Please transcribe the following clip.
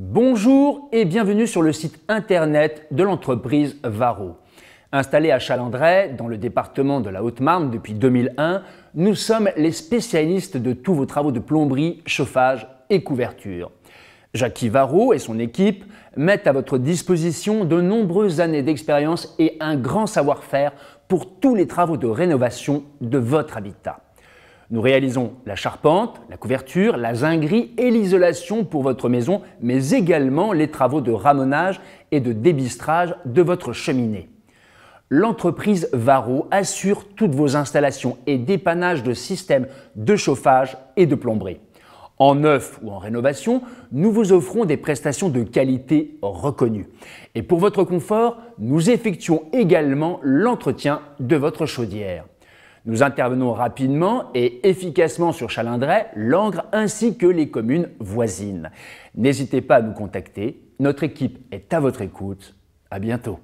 Bonjour et bienvenue sur le site internet de l'entreprise Varro. Installée à Chalandray, dans le département de la Haute-Marne depuis 2001, nous sommes les spécialistes de tous vos travaux de plomberie, chauffage et couverture. Jackie Varro et son équipe mettent à votre disposition de nombreuses années d'expérience et un grand savoir-faire pour tous les travaux de rénovation de votre habitat. Nous réalisons la charpente, la couverture, la zinguerie et l'isolation pour votre maison, mais également les travaux de ramonage et de débistrage de votre cheminée. L'entreprise Varro assure toutes vos installations et dépannages de systèmes de chauffage et de plomberie. En neuf ou en rénovation, nous vous offrons des prestations de qualité reconnues. Et pour votre confort, nous effectuons également l'entretien de votre chaudière. Nous intervenons rapidement et efficacement sur Chalindray, Langres ainsi que les communes voisines. N'hésitez pas à nous contacter, notre équipe est à votre écoute. À bientôt.